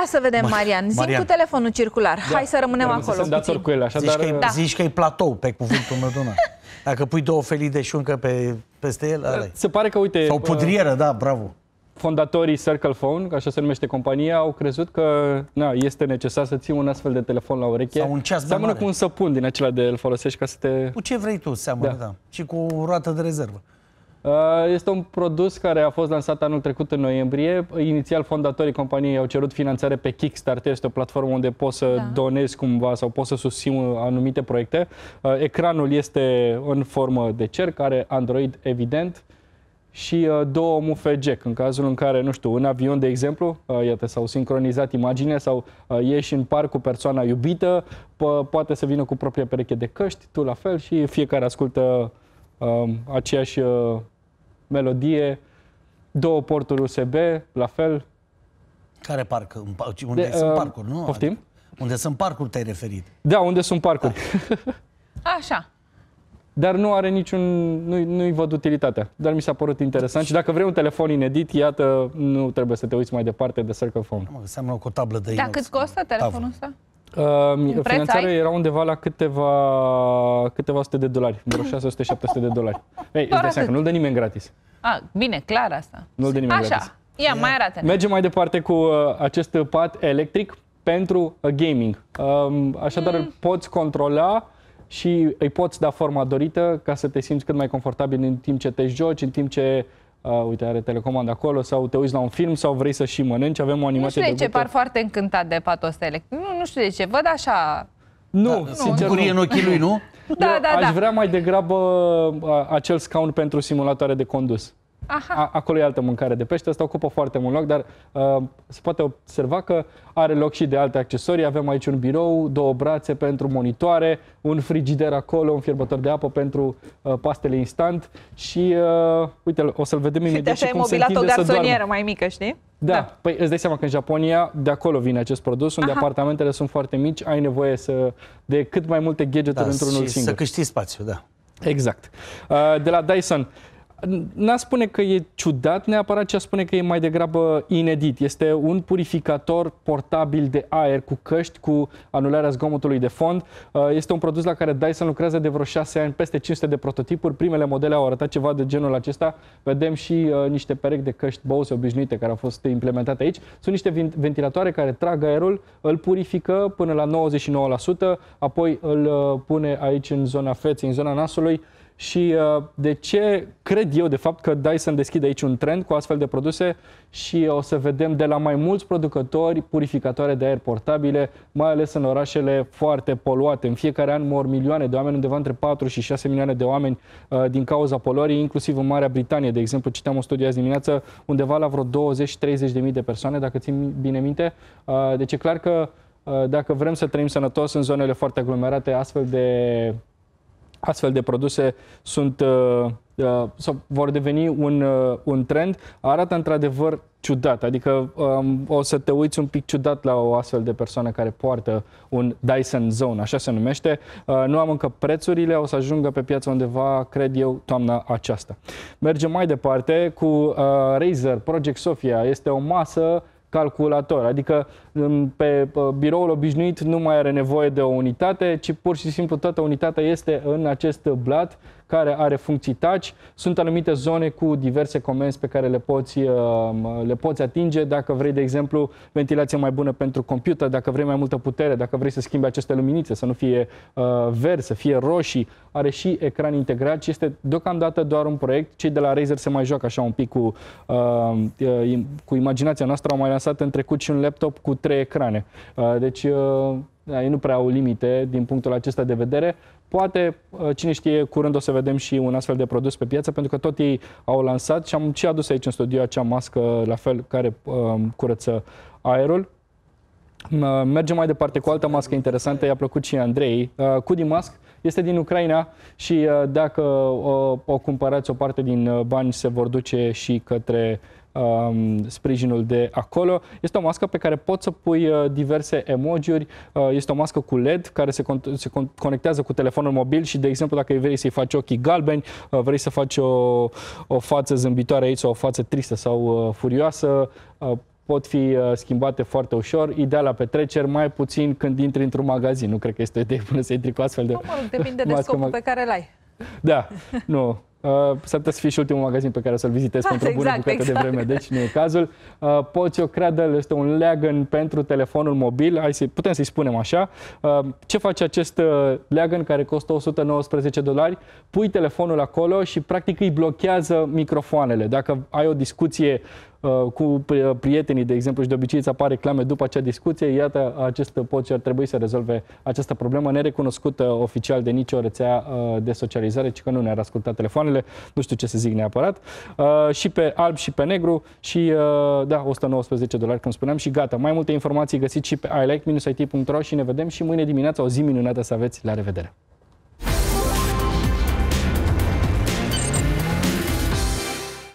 Ia să vedem, Marian. Zic Marian. cu telefonul circular. Da. Hai să rămânem acolo. Sunt dator cu el, așa, zici, dar... că da. zici că e platou, pe cuvântul meu, Duna. Dacă pui două felii de șuncă pe, peste el, ăla Se pare că, uite... Sau pudrieră, uh, da, bravo. Fondatorii Circle Phone, așa se numește compania, au crezut că na, este necesar să ții un astfel de telefon la ureche. Sau un ceas Seamănă cu un săpun din acela de îl folosești ca să te... Cu ce vrei tu, seamănă, da. da. Și cu o roată de rezervă. Uh, este un produs care a fost lansat anul trecut în noiembrie. Inițial, fondatorii companiei au cerut finanțare pe Kickstarter. Este o platformă unde poți să da. donezi cumva sau poți să susții uh, anumite proiecte. Uh, ecranul este în formă de cer care Android, evident, și două mufe jack, în cazul în care, nu știu, în avion, de exemplu, iată, s-au sincronizat imagine sau ieși în parc cu persoana iubită, po- poate să vină cu propria pereche de căști, tu la fel și fiecare ascultă um, aceeași uh, melodie, două porturi USB, la fel. Care parc? Unde de, sunt uh, parcuri, nu? Poftim? Adică, unde sunt parcuri te-ai referit. Da, unde sunt parcuri. Da. Așa. Dar nu are niciun... Nu-i, nu văd utilitatea. Dar mi s-a părut interesant și dacă vrei un telefon inedit, iată, nu trebuie să te uiți mai departe de Circle Phone. Mă, înseamnă cu o tablă de inox. Da, cât costă telefonul ăsta? Uh, finanțarea era undeva la câteva, câteva sute de dolari, vreo 600-700 de dolari. Ei, îți dai seama că nu-l dă nimeni gratis. A, bine, clar asta. Nu-l dă nimeni Așa. gratis. Ia, mai arată. Mergem mai departe cu uh, acest pat electric pentru uh, gaming. Um, așadar, mm. îl poți controla și îi poți da forma dorită ca să te simți cât mai confortabil în timp ce te joci, în timp ce uh, uite, are telecomandă acolo, sau te uiți la un film, sau vrei să și mănânci, avem o animație Nu știu de ce par foarte încântat de patul ăsta electric. Nu, nu știu de ce, văd așa... Nu, da, sincer, nu. în ochii lui, nu? Da, Eu da, aș da. Aș vrea mai degrabă acel scaun pentru simulatoare de condus. Aha. A, acolo e altă mâncare de pește, asta ocupă foarte mult loc, dar uh, se poate observa că are loc și de alte accesorii. Avem aici un birou, două brațe pentru monitoare, un frigider acolo, un fierbător de apă pentru uh, pastele instant și, uh, uite, o să-l vedem imediat Uite, așa e mobilat o garsonieră mai mică, știi? Da, da, păi îți dai seama că în Japonia de acolo vine acest produs, unde Aha. apartamentele sunt foarte mici, ai nevoie să de cât mai multe gadgeturi da, într-unul singur. să câștigi spațiu, da. Exact. Uh, de la Dyson, N-a spune că e ciudat neapărat, ci a spune că e mai degrabă inedit. Este un purificator portabil de aer cu căști, cu anularea zgomotului de fond. Uh, este un produs la care Dyson lucrează de vreo 6 ani, peste 500 de prototipuri. Primele modele au arătat ceva de genul acesta. Vedem și uh, niște perechi de căști Bose obișnuite care au fost implementate aici. Sunt niște ventilatoare care trag aerul, îl purifică până la 99%, apoi îl uh, pune aici în zona feței, în zona nasului, și uh, de ce cred eu de fapt că Dyson deschide aici un trend cu astfel de produse și o să vedem de la mai mulți producători purificatoare de aer portabile, mai ales în orașele foarte poluate. În fiecare an mor milioane de oameni, undeva între 4 și 6 milioane de oameni uh, din cauza poluării, inclusiv în Marea Britanie. De exemplu, citeam un studiu azi dimineață, undeva la vreo 20-30 de mii de persoane, dacă țin bine minte. Uh, deci e clar că dacă vrem să trăim sănătos în zonele foarte aglomerate, astfel de astfel de produse sunt uh, uh, sau vor deveni un, uh, un trend, arată într-adevăr ciudat. Adică um, o să te uiți un pic ciudat la o astfel de persoană care poartă un Dyson Zone, așa se numește. Uh, nu am încă prețurile, o să ajungă pe piață undeva, cred eu, toamna aceasta. Mergem mai departe cu uh, Razer Project Sofia. Este o masă calculator. Adică pe biroul obișnuit nu mai are nevoie de o unitate, ci pur și simplu toată unitatea este în acest blat care are funcții touch. Sunt anumite zone cu diverse comenzi pe care le poți, uh, le poți atinge dacă vrei, de exemplu, ventilație mai bună pentru computer, dacă vrei mai multă putere, dacă vrei să schimbi aceste luminițe, să nu fie uh, verzi, să fie roșii. Are și ecran integrat și este deocamdată doar un proiect. Cei de la Razer se mai joacă așa un pic cu, uh, cu imaginația noastră. Au mai lansat în trecut și un laptop cu trei ecrane. deci... Da, ei nu prea au limite din punctul acesta de vedere. Poate, uh, cine știe, curând o să vedem și un astfel de produs pe piață, pentru că tot ei au lansat și am și adus aici în studio acea mască, la fel, care um, curăță aerul. Uh, mergem mai departe cu altă mască interesantă, i-a plăcut și Andrei. Uh, Cudi Mask este din Ucraina și dacă o, o cumpărați, o parte din bani se vor duce și către uh, um, sprijinul de acolo. Este o mască pe care poți să pui uh, diverse emojiuri. Uh, este o mască cu LED care se, con- se con- conectează cu telefonul mobil și, de exemplu, dacă vrei să-i faci ochii galbeni, uh, vrei să faci o, o față zâmbitoare aici sau o față tristă sau uh, furioasă, uh, pot fi uh, schimbate foarte ușor, ideal la petreceri, mai puțin când intri într-un magazin. Nu cred că este o idee bună să intri cu astfel de... Nu, mă rog, depinde de scopul pe care l-ai. Da, nu. Uh, s-ar putea să fie și ultimul magazin pe care să-l vizitez exact, pentru exact, bună bucată exact. de vreme, deci nu e cazul. Uh, poți o cradle este un leagăn pentru telefonul mobil, hai să, putem să-i spunem așa. Uh, ce face acest uh, leagăn care costă 119 dolari? Pui telefonul acolo și practic îi blochează microfoanele. Dacă ai o discuție Uh, cu prietenii, de exemplu, și de obicei îți apare reclame după acea discuție, iată, acest coach ar trebui să rezolve această problemă nerecunoscută uh, oficial de nicio rețea uh, de socializare, ci că nu ne-ar asculta telefoanele, nu știu ce să zic neapărat, și pe alb și pe negru și, da, 119 dolari, cum spuneam, și gata. Mai multe informații găsiți și pe ilike-it.ro și ne vedem și mâine dimineața, o zi minunată să aveți, la revedere!